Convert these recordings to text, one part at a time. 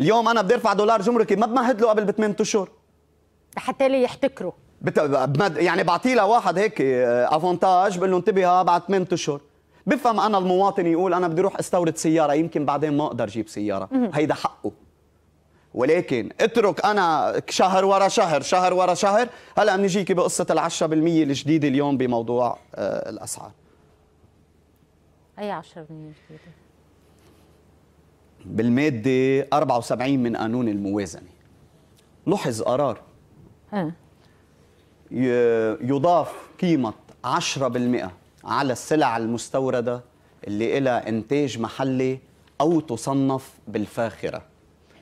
اليوم انا بدي ارفع دولار جمركي ما بمهد له قبل بثمان اشهر حتى لي يحتكره بت... بمد... يعني بعطيه لواحد هيك آه، افونتاج بقول له انتبه بعد ثمان اشهر بفهم انا المواطن يقول انا بدي اروح استورد سياره يمكن بعدين ما اقدر اجيب سياره هيدا حقه ولكن اترك انا شهر ورا شهر شهر ورا شهر هلا بنجيكي بقصه ال 10% الجديده اليوم بموضوع آه، الاسعار اي 10% جديده بالماده 74 من قانون الموازنه لحظ قرار يضاف قيمه 10% على السلع المستورده اللي لها انتاج محلي او تصنف بالفاخره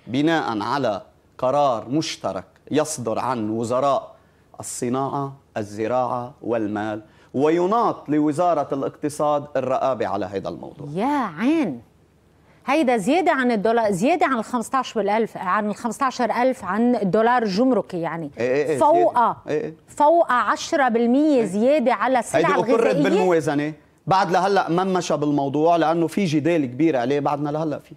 بناء على قرار مشترك يصدر عن وزراء الصناعه الزراعه والمال ويناط لوزاره الاقتصاد الرقابه على هذا الموضوع يا عين هيدا زيادة عن الدولار زيادة عن ال 15000 عن ال 15000 عن الدولار الجمركي يعني إيه، إيه، إيه، فوق فوق 10% زيادة على السلع الغذائية أقرت بالموازنة بعد لهلا ما مشى بالموضوع لأنه في جدال كبير عليه بعدنا لهلا فيه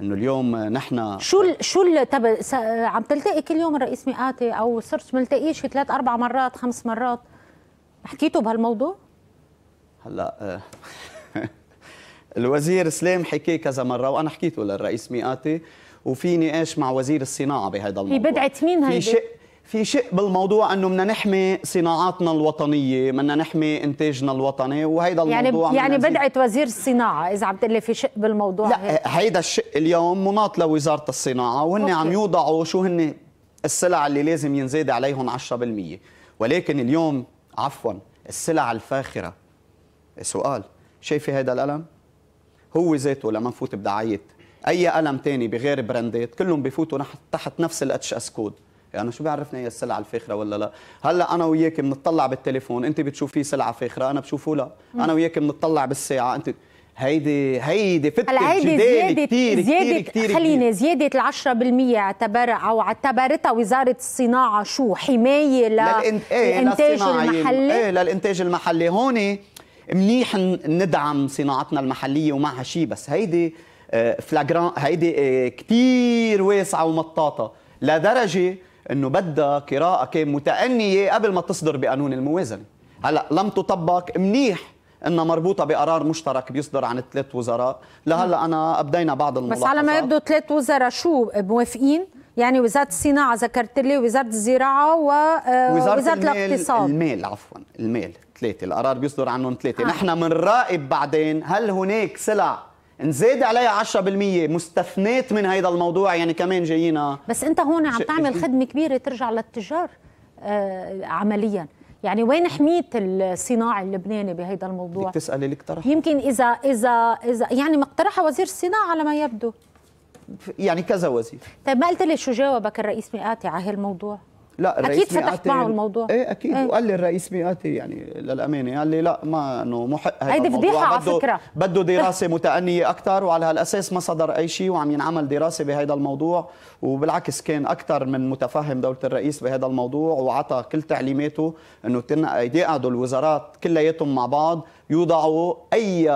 انه اليوم نحن شو الـ شو الـ طب عم تلتقي كل يوم الرئيس مئاتي او صرت ملتقيش ثلاث اربع مرات خمس مرات حكيتوا بهالموضوع؟ هلا آه، الوزير سليم حكي كذا مره وانا حكيته للرئيس ميقاتي وفي نقاش مع وزير الصناعه بهذا الموضوع في بدعه مين هيدي؟ في شيء في شيء بالموضوع انه بدنا نحمي صناعاتنا الوطنيه، بدنا نحمي انتاجنا الوطني وهيدا يعني الموضوع يعني يعني بدعه وزير الصناعه اذا عم لي في شق بالموضوع لا هيدا الشق اليوم مناط لوزاره الصناعه وهن أوكي. عم يوضعوا شو هن السلع اللي لازم ينزاد عليهم 10% ولكن اليوم عفوا السلع الفاخره سؤال شايفه هذا القلم هو ذاته لما نفوت بدعايات اي قلم تاني بغير براندات كلهم بفوتوا تحت نفس الاتش اس كود يعني شو بيعرفنا هي السلعه الفاخره ولا لا هلا انا وياك بنطلع بالتليفون انت بتشوفيه سلعه فاخره انا بشوفه لا انا وياك بنطلع بالساعه انت هيدي هيدي فتت هيدي زيادة كتير زيادة كتير كتير خلينا زيادة ال 10% اعتبر أو اعتبرتها وزارة الصناعة شو حماية للإنتاج إيه، يعني. المحلي ايه للإنتاج المحلي هون منيح ندعم صناعتنا المحليه ومعها شيء بس هيدي فلاجران آه، هيدي آه، كثير واسعه ومطاطه لدرجه انه بدها قراءه كان متأنية قبل ما تصدر بقانون الموازنه هلا لم تطبق منيح انها مربوطه بقرار مشترك بيصدر عن ثلاث وزراء لهلا انا ابدينا بعض الملاحظات بس على ما يبدو ثلاث وزراء شو موافقين يعني وزاره الصناعه ذكرت لي وزاره الزراعه ووزاره آه، وزارة المال الاقتصاد المال عفوا المال ثلاثة القرار بيصدر عنهم ثلاثة آه. نحن منراقب بعدين هل هناك سلع نزيد عليها 10% مستثنات من هذا الموضوع يعني كمان جايينا بس انت هون عم تعمل خدمه كبيره ترجع للتجار آه عمليا يعني وين حميه الصناعه اللبناني بهذا الموضوع بدك تسالي لك طرح يمكن اذا اذا اذا يعني ما اقترحها وزير الصناعه على ما يبدو يعني كذا وزير طيب ما قلت لي شو جاوبك الرئيس مئاتي على هالموضوع لا الرئيس اكيد فتحت معه الموضوع ايه اكيد ايه؟ وقال لي الرئيس مئاتي يعني للامانه قال لي لا ما انه محق هذا هيدي فضيحه على فكره بده إيه. دراسه متأنية اكثر وعلى هالاساس ما صدر اي شيء وعم ينعمل دراسه بهذا الموضوع وبالعكس كان اكثر من متفهم دوله الرئيس بهذا الموضوع وعطى كل تعليماته انه يقعدوا الوزارات كلياتهم مع بعض يوضعوا اي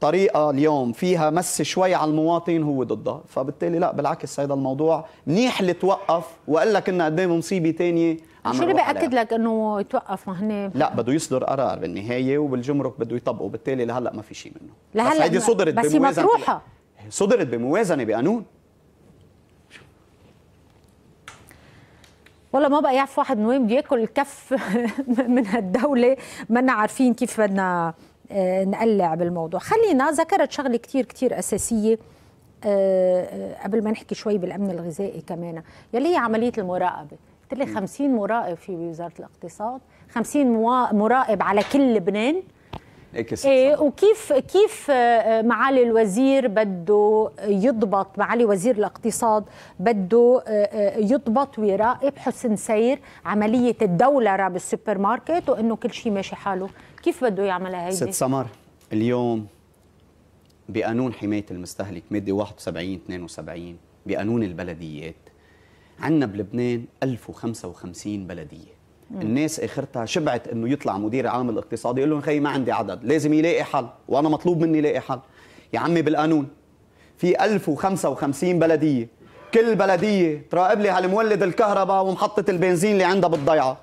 طريقه اليوم فيها مس شوي على المواطن هو ضدها فبالتالي لا بالعكس هذا الموضوع منيح اللي توقف والا كنا قدام مصيبه ثانيه شو اللي بأكد لك انه يتوقف ما هن لا بده يصدر قرار بالنهايه وبالجمرك بده يطبقه بالتالي لهلا ما في شيء منه لهلا بس هيدي صدرت بس بموازنه مطروحه صدرت بموازنه بقانون والله ما بقى يعرف واحد من وين بده ياكل الكف من هالدوله ما عارفين كيف بدنا آه، نقلع بالموضوع خلينا ذكرت شغله كتير كتير اساسيه آه، آه، قبل ما نحكي شوي بالامن الغذائي كمان يلي هي عمليه المراقبه قلت لي 50 مراقب في وزاره الاقتصاد 50 مراقب على كل لبنان إيه, إيه، وكيف كيف آه، معالي الوزير بده يضبط معالي وزير الاقتصاد بده آه، آه، يضبط ويراقب حسن سير عمليه الدولره بالسوبر ماركت وانه كل شيء ماشي حاله كيف بده يعملها هيدي ست سمر اليوم بقانون حمايه المستهلك ماده 71 72 بقانون البلديات عندنا بلبنان 1055 بلديه الناس اخرتها شبعت انه يطلع مدير عام الاقتصادي يقول لهم خي ما عندي عدد لازم يلاقي حل وانا مطلوب مني لاقي حل يا عمي بالقانون في 1055 بلديه كل بلديه تراقب لي هالمولد الكهرباء ومحطه البنزين اللي عندها بالضيعه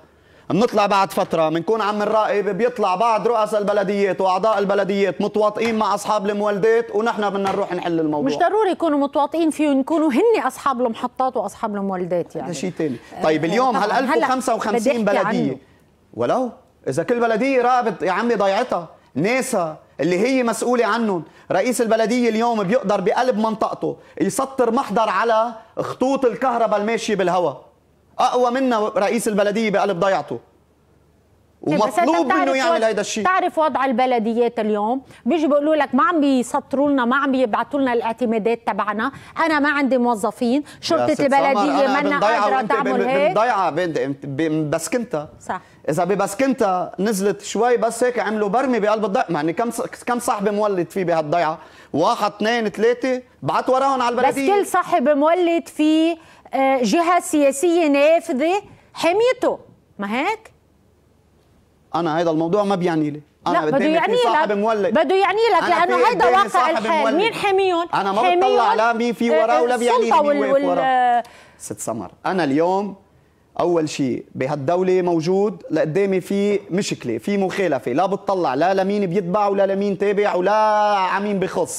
بنطلع بعد فتره بنكون عم نراقب بيطلع بعض رؤساء البلديات واعضاء البلديات متواطئين مع اصحاب المولدات ونحن بدنا نروح نحل الموضوع مش ضروري يكونوا متواطئين فيه يكونوا هن اصحاب المحطات واصحاب المولدات يعني هذا شيء ثاني طيب آه، اليوم هال 1055 بلديه ولو اذا كل بلديه راقبت يا عمي ضيعتها ناسا اللي هي مسؤولة عنهم رئيس البلدية اليوم بيقدر بقلب منطقته يسطر محضر على خطوط الكهرباء الماشية بالهواء اقوى منا رئيس البلديه بقلب ضيعته ومطلوب منه يعمل هيدا الشيء تعرف وضع البلديات اليوم بيجي بيقولوا لك ما عم بيسطروا لنا ما عم بيبعتوا لنا الاعتمادات تبعنا انا ما عندي موظفين شرطه البلديه منا قادره تعمل هيك بنضيعه ببسكنتا صح اذا ببسكنتا نزلت شوي بس هيك عملوا برمي بقلب الضيعه يعني كم كم صاحب مولد فيه بهالضيعه واحد اثنين ثلاثه بعت وراهم على البلديه بس كل صاحب مولد فيه آه، جهه سياسيه نافذه حميته ما هيك انا هذا الموضوع ما بيعني لي انا بده يعني لك صاحب مولد بده يعني لك لانه هيدا واقع الحال مين حاميهم انا ما بطلع لا مين في وراه آه، ولا بيعني لي مين وال... وراه ست سمر انا اليوم اول شيء بهالدوله موجود لقدامي في مشكله في مخالفه لا بتطلع لا لمين بيتبع ولا لمين تابع ولا عمين بخص